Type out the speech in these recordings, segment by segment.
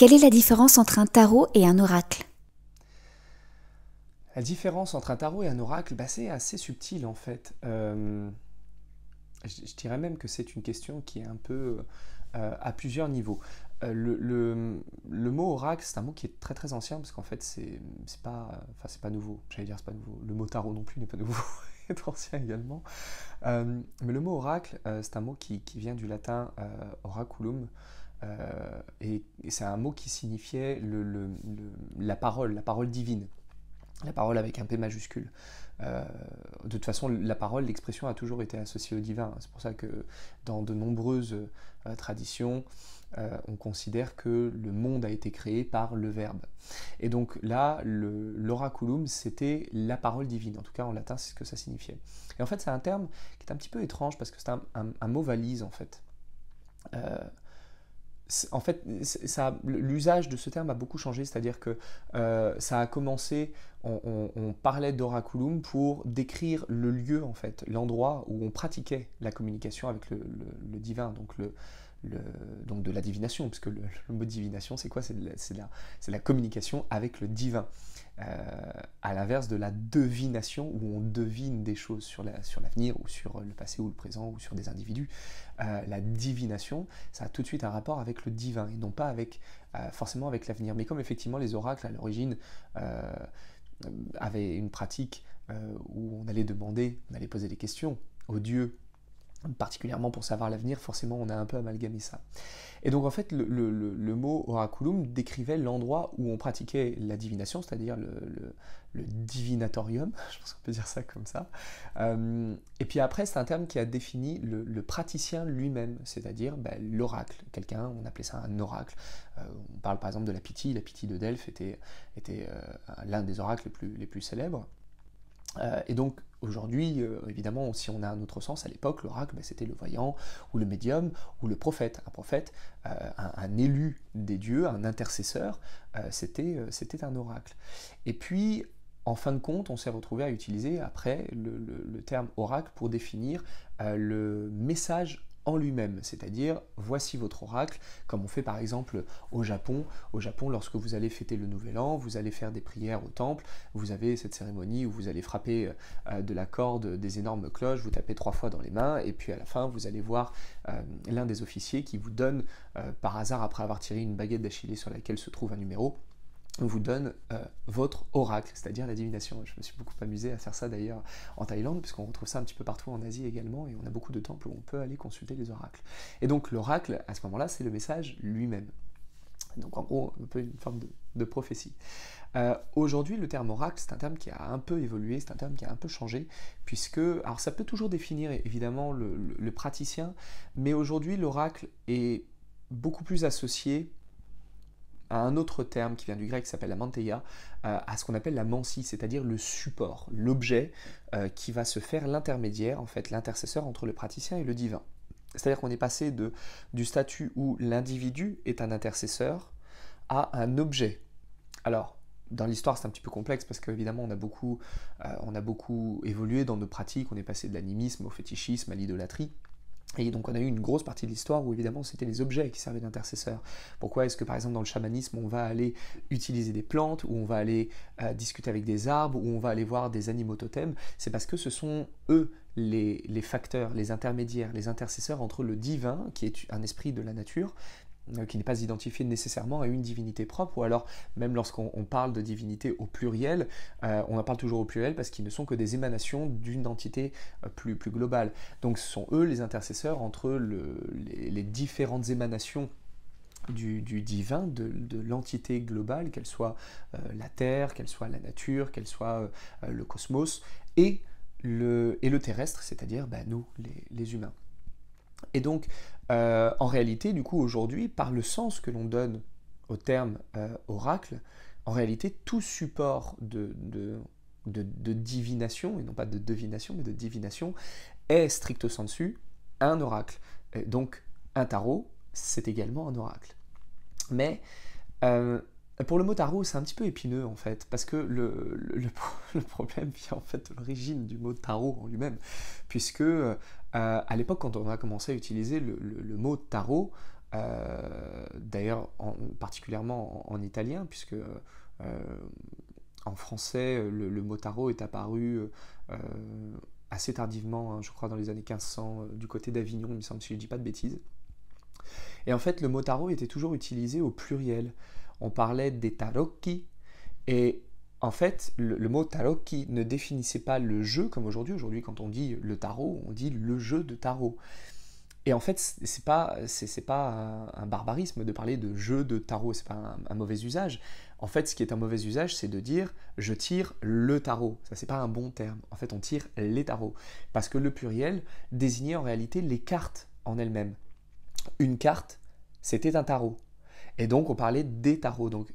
Quelle est la différence entre un tarot et un oracle La différence entre un tarot et un oracle, bah, c'est assez subtil en fait. Euh, je, dirais même que c'est une question qui est un peu euh, à plusieurs niveaux. Euh, le, mot oracle, c'est un mot qui est très très ancien parce qu'en fait, c'est pas, pas nouveau. J'allais dire, c'est pas nouveau. Le mot tarot non plus n'est pas nouveau, est ancien également. mais le mot oracle, c'est un mot qui vient du latin oraculum, euh, et, c'est un mot qui signifiait le, la parole, la parole divine, la parole avec un P majuscule. Euh, de toute façon, la parole, l'expression a toujours été associée au divin. C'est pour ça que dans de nombreuses euh, traditions, on considère que le monde a été créé par le Verbe. Et donc là, l'oraculum, c'était la parole divine. En tout cas, en latin, c'est ce que ça signifiait. Et en fait, c'est un terme qui est un petit peu étrange parce que c'est un, un, mot valise, en fait en fait, l'usage de ce terme a beaucoup changé, c'est-à-dire que euh, ça a commencé on, parlait d'oraculum pour décrire le lieu, en fait, l'endroit où on pratiquait la communication avec le, divin, donc, de la divination, puisque le, mot divination, c'est quoi C'est la, communication avec le divin. Euh, à l'inverse de la devination où on devine des choses sur, l'avenir ou sur le passé ou le présent ou sur des individus. Euh, la divination, ça a tout de suite un rapport avec le divin et non pas avec, euh, forcément avec l'avenir. Mais comme effectivement les oracles à l'origine euh, avait une pratique euh, où on allait demander, on allait poser des questions aux dieux, particulièrement pour savoir l'avenir, forcément on a un peu amalgamé ça. Et donc en fait le, mot oraculum décrivait l'endroit où on pratiquait la divination, c'est-à-dire le, divinatorium, je pense qu'on peut dire ça comme ça. Euh, et puis après c'est un terme qui a défini le, praticien lui-même, c'est-à-dire bah, l'oracle. Quelqu'un, on appelait ça un oracle. Euh, on parle par exemple de la Pythie, la Pythie de Delphes était, euh, l'un des oracles les plus célèbres. Euh, et donc aujourd'hui, euh, évidemment, si on a un autre sens, à l'époque, l'oracle, bah, c'était le voyant ou le médium ou le prophète. Un prophète, euh, un, élu des dieux, un intercesseur, c'était, un oracle. Et puis, en fin de compte, on s'est retrouvé à utiliser après le, le terme oracle pour définir le message lui-même, c'est-à-dire voici votre oracle, comme on fait par exemple au Japon. Au Japon, lorsque vous allez fêter le Nouvel An, vous allez faire des prières au temple, vous avez cette cérémonie où vous allez frapper euh, de la corde des énormes cloches, vous tapez trois fois dans les mains, et puis à la fin, vous allez voir euh, l'un des officiers qui vous donne, euh, par hasard, après avoir tiré une baguette d'achille sur laquelle se trouve un numéro, on vous donne euh, votre oracle, c'est-à-dire la divination. Je me suis beaucoup amusé à faire ça d'ailleurs en Thaïlande, puisqu'on retrouve ça un petit peu partout en Asie également, et on a beaucoup de temples où on peut aller consulter les oracles. Et donc l'oracle, à ce moment-là, c'est le message lui-même. Donc en gros, un peu une forme de, prophétie. Euh, aujourd'hui, le terme oracle, c'est un terme qui a un peu évolué, c'est un terme qui a un peu changé, puisque, alors ça peut toujours définir évidemment le praticien, mais aujourd'hui l'oracle est beaucoup plus associé à un autre terme qui vient du grec qui s'appelle la manteia, euh, à ce qu'on appelle la mancie, c'est-à-dire le support, l'objet euh, qui va se faire l'intermédiaire, en fait l'intercesseur entre le praticien et le divin. C'est-à-dire qu'on est passé de, du statut où l'individu est un intercesseur à un objet. Alors, dans l'histoire, c'est un petit peu complexe parce qu'évidemment, on, a beaucoup, euh, on a beaucoup évolué dans nos pratiques. On est passé de l'animisme au fétichisme, à l'idolâtrie. Et donc on a eu une grosse partie de l'histoire où évidemment c'était les objets qui servaient d'intercesseurs. Pourquoi est-ce que par exemple dans le chamanisme on va aller utiliser des plantes, ou on va aller euh, discuter avec des arbres, ou on va aller voir des animaux totems C'est parce que ce sont eux les, facteurs, les intermédiaires, les intercesseurs entre le divin, qui est un esprit de la nature, euh, qui n'est pas identifié nécessairement à une divinité propre, ou alors même lorsqu'on parle de divinité au pluriel, euh, on en parle toujours au pluriel parce qu'ils ne sont que des émanations d'une entité euh, plus, plus globale. Donc ce sont eux les intercesseurs entre les, différentes émanations du, divin, de, l'entité globale, qu'elle soit la Terre, qu'elle soit la nature, qu'elle soit le cosmos, et le, et le terrestre, c'est-à-dire bah, nous, les humains. Et donc, euh, en réalité, du coup, aujourd'hui, par le sens que l'on donne au terme euh, oracle, en réalité, tout support de, de, divination, et non pas de devination, mais de divination, est stricto sensu un oracle. donc, un tarot, c'est également un oracle. Mais euh, bah, pour le mot tarot, c'est un petit peu épineux en fait, parce que le, problème vient en fait de l'origine du mot tarot en lui-même, puisque euh, à l'époque quand on a commencé à utiliser le, mot tarot, euh, d'ailleurs particulièrement en, italien, puisque euh, en français le, mot tarot est apparu assez tardivement, hein, je crois dans les années 1500, du côté d'Avignon, il me semble si je ne dis pas de bêtises. Et en fait le mot tarot était toujours utilisé au pluriel on parlait des tarocchi. Et en fait, le, mot tarocchi ne définissait pas le jeu comme aujourd'hui. Aujourd'hui, quand on dit le tarot, on dit le jeu de tarot. Et en fait, c'est pas c'est pas un, barbarisme de parler de jeu de tarot, c'est pas un, mauvais usage. En fait, ce qui est un mauvais usage, c'est de dire je tire le tarot. Ça c'est pas un bon terme. En fait, on tire les tarots parce que le pluriel désignait en réalité les cartes en elles-mêmes. Une carte, c'était un tarot. Et donc, on parlait des tarots. Donc,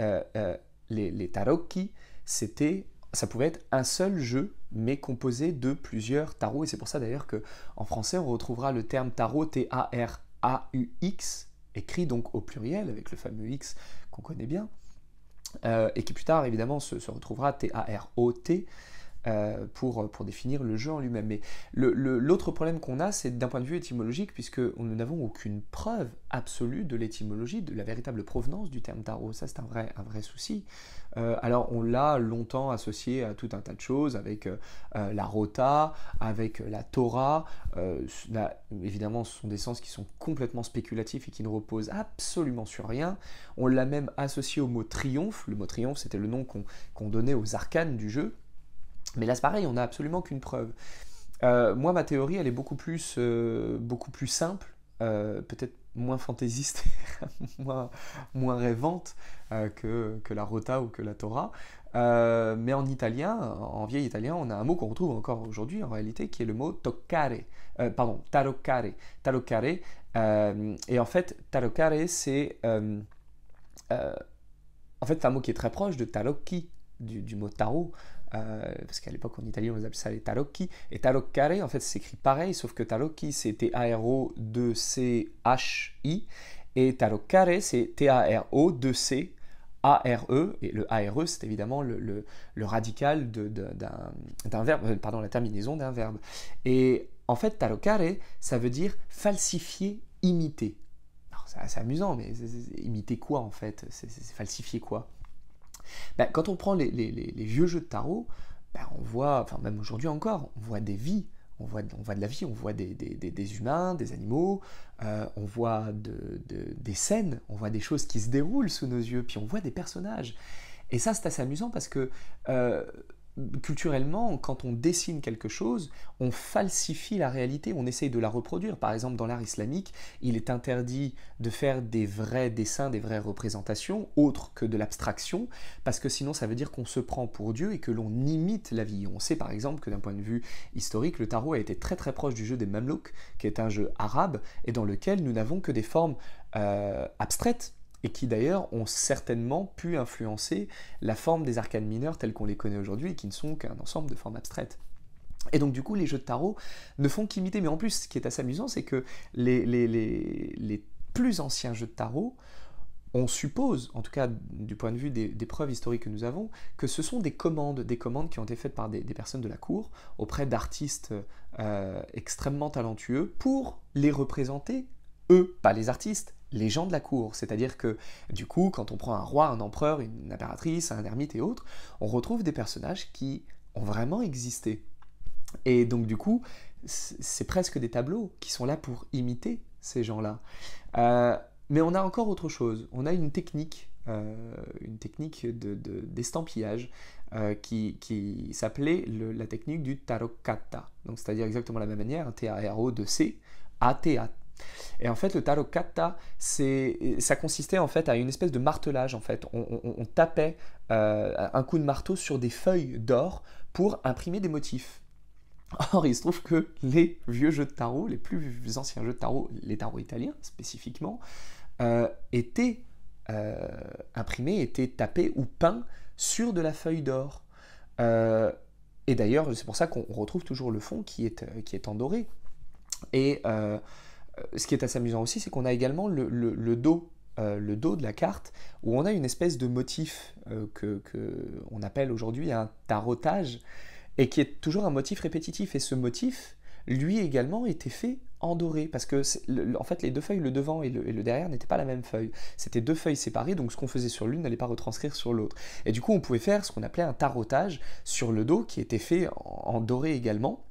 euh, euh, les, les qui c'était ça pouvait être un seul jeu, mais composé de plusieurs tarots. Et c'est pour ça d'ailleurs que en français, on retrouvera le terme tarot T-A-R-A-U-X, écrit donc au pluriel avec le fameux X qu'on connaît bien, euh, et qui plus tard évidemment se, retrouvera T-A-R-O-T. t a r o t euh, pour, pour définir le jeu en lui-même. Mais l'autre problème qu'on a, c'est d'un point de vue étymologique, puisque nous n'avons aucune preuve absolue de l'étymologie, de la véritable provenance du terme tarot. Ça, c'est un vrai, un vrai souci. Euh, alors, on l'a longtemps associé à tout un tas de choses, avec euh, la rota, avec la Torah. évidemment, ce sont des sens qui sont complètement spéculatifs et qui ne reposent absolument sur rien. On l'a même associé au mot triomphe. Le mot triomphe, c'était le nom qu'on donnait aux arcanes du jeu. Mais là, c'est pareil, on n'a absolument qu'une preuve. Euh, moi, ma théorie, elle est beaucoup plus, euh, beaucoup plus simple, euh, peut-être moins fantaisiste, moins, moins, rêvante que, que, la Rota ou que la Torah. mais en italien, en vieil italien, on a un mot qu'on retrouve encore aujourd'hui en réalité, qui est le mot toccare, pardon, taroccare. et en fait, taroccare, c'est en fait un mot qui est très proche de tarocchi, du, du mot tarot. Euh, parce qu'à l'époque en Italie on appelait ça les tarocchi, et taroccare en fait c'est écrit pareil, sauf que tarocchi c'est T-A-R-O-2-C-H-I, et taroccare c'est T-A-R-O-2-C e et le A-R-E c'est évidemment le, radical d'un verbe, euh, pardon, la terminaison d'un verbe. Et en fait, taroccare, ça veut dire falsifier, imiter. C'est amusant, mais imiter quoi en fait C'est falsifier quoi bah, quand on prend les, vieux jeux de tarot, bah, on voit, même aujourd'hui encore, on voit des vies, on voit, de la vie, on voit des, humains, des animaux, euh, on voit des scènes, on voit des choses qui se déroulent sous nos yeux, puis on voit des personnages. Et ça, c'est assez amusant parce que euh, culturellement, quand on dessine quelque chose, on falsifie la réalité, on essaye de la reproduire. Par exemple, dans l'art islamique, il est interdit de faire des vrais dessins, des vraies représentations, autres que de l'abstraction, parce que sinon ça veut dire qu'on se prend pour Dieu et que l'on imite la vie. On sait par exemple que d'un point de vue historique, le tarot a été très très proche du jeu des Mamelouks, qui est un jeu arabe, et dans lequel nous n'avons que des formes euh, abstraites et qui d'ailleurs ont certainement pu influencer la forme des arcanes mineurs telles qu'on les connaît aujourd'hui et qui ne sont qu'un ensemble de formes abstraites. Et donc du coup, les jeux de tarot ne font qu'imiter. Mais en plus, ce qui est assez amusant, c'est que les, plus anciens jeux de tarot, on suppose, en tout cas du point de vue des, preuves historiques que nous avons, que ce sont des commandes, des commandes qui ont été faites par des, personnes de la cour auprès d'artistes euh, extrêmement talentueux pour les représenter, eux, pas les artistes, les gens de la cour. C'est-à-dire que, du coup, quand on prend un roi, un empereur, une impératrice, un ermite et autres, on retrouve des personnages qui ont vraiment existé. Et donc, du coup, c'est presque des tableaux qui sont là pour imiter ces gens-là. Euh, mais on a encore autre chose. On a une technique, euh, une technique d'estampillage. De, d'estampillage euh, qui, qui s'appelait la technique du taroccata. Donc, c'est-à-dire exactement la même manière, un hein, T-A-R-O de C, a t a et en fait, le tarot kata, ça consistait en fait à une espèce de martelage. En fait, on, tapait euh, un coup de marteau sur des feuilles d'or pour imprimer des motifs. Or, il se trouve que les vieux jeux de tarot, les plus anciens jeux de tarot, les tarots italiens spécifiquement, euh, étaient euh, imprimés, étaient tapés ou peints sur de la feuille d'or. et d'ailleurs, c'est pour ça qu'on retrouve toujours le fond qui est, qui est en doré. Et euh, ce qui est assez amusant aussi, c'est qu'on a également le, dos euh, le dos de la carte, où on a une espèce de motif euh, qu'on appelle aujourd'hui un tarotage, et qui est toujours un motif répétitif. Et ce motif, lui également, était fait en doré, parce que en fait les deux feuilles, le devant et le, derrière, n'étaient pas la même feuille. C'était deux feuilles séparées, donc ce qu'on faisait sur l'une n'allait pas retranscrire sur l'autre. Et du coup, on pouvait faire ce qu'on appelait un tarotage sur le dos, qui était fait en doré également.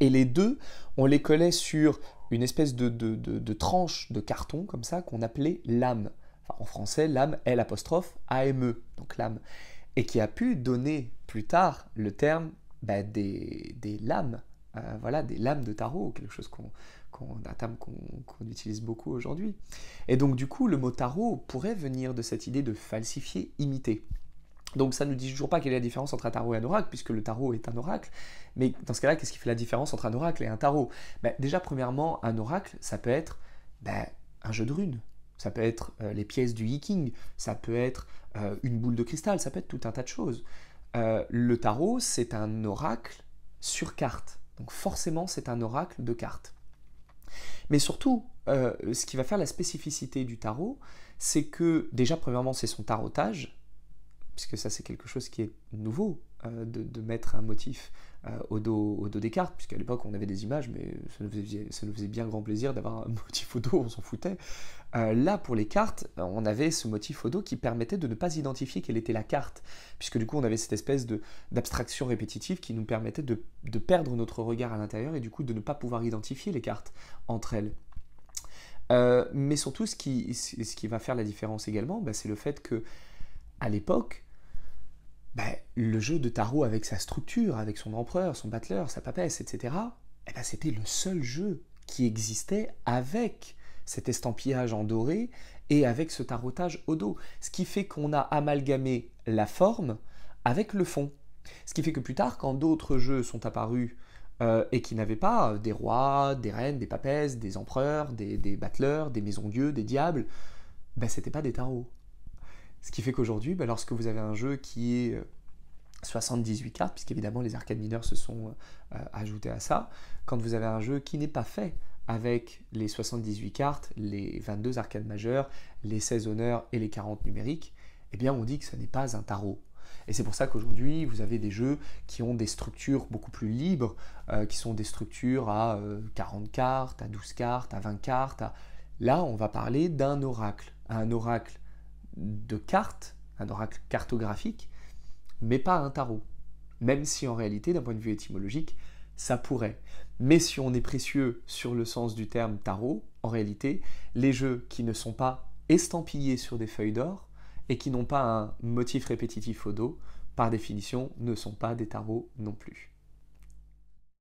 Et les deux, on les collait sur une espèce de, de, tranche de carton comme ça qu'on appelait lame. Enfin, en français, lame L apostrophe E, donc lame. Et qui a pu donner plus tard le terme bah, des, des, lames. Euh, voilà, des lames de tarot, quelque chose qu'on, qu'on un terme qu'on, utilise beaucoup aujourd'hui. Et donc du coup, le mot tarot pourrait venir de cette idée de falsifier, imiter. Donc ça ne nous dit toujours pas quelle est la différence entre un tarot et un oracle, puisque le tarot est un oracle. Mais dans ce cas-là, qu'est-ce qui fait la différence entre un oracle et un tarot ben, Déjà, premièrement, un oracle, ça peut être ben, un jeu de runes, ça peut être euh, les pièces du hiking, ça peut être euh, une boule de cristal, ça peut être tout un tas de choses. Euh, le tarot, c'est un oracle sur carte. Donc forcément, c'est un oracle de cartes. Mais surtout, ce qui va faire la spécificité du tarot, c'est que déjà, premièrement, c'est son tarotage, puisque ça c'est quelque chose qui est nouveau euh, de, mettre un motif euh, au, dos, au dos des cartes, puisqu'à l'époque on avait des images, mais ça nous faisait, bien grand plaisir d'avoir un motif au dos, on s'en foutait. Euh, là pour les cartes, on avait ce motif au dos qui permettait de ne pas identifier quelle était la carte, puisque du coup on avait cette espèce d'abstraction répétitive qui nous permettait de, perdre notre regard à l'intérieur et du coup de ne pas pouvoir identifier les cartes entre elles. mais surtout, ce qui, ce qui, va faire la différence également, bah, c'est le fait que, à l'époque, bah, le jeu de tarot avec sa structure, avec son empereur, son battleur, sa papesse, etc., eh ben, c'était le seul jeu qui existait avec cet estampillage en doré et avec ce tarotage au dos. Ce qui fait qu'on a amalgamé la forme avec le fond. Ce qui fait que plus tard, quand d'autres jeux sont apparus euh, et qui n'avaient pas euh, des rois, des reines, des papesses, des empereurs, des, des battleurs, des maisons-dieux, des diables, ben, c'était pas des tarots, ce qui fait qu'aujourd'hui, bah, lorsque vous avez un jeu qui est 78 euh, cartes, puisqu'évidemment les arcades mineurs se sont euh, euh, ajoutées ajoutés à ça, quand vous avez un jeu qui n'est pas fait avec les 78 cartes, les 22 arcades majeures, les 16 honneurs et les 40 numériques, eh bien on dit que ce n'est pas un tarot. Et c'est pour ça qu'aujourd'hui, vous avez des jeux qui ont des structures beaucoup plus libres, qui sont des structures à 40 cartes, à 12 cartes, à 20 cartes. Là, on va parler d'un oracle. Un oracle, de cartes, un oracle cartographique, mais pas un tarot. Même si en réalité, d'un point de vue étymologique, ça pourrait. Mais si on est précieux sur le sens du terme tarot, en réalité, les jeux qui ne sont pas estampillés sur des feuilles d'or et qui n'ont pas un motif répétitif au dos, par définition, ne sont pas des tarots non plus.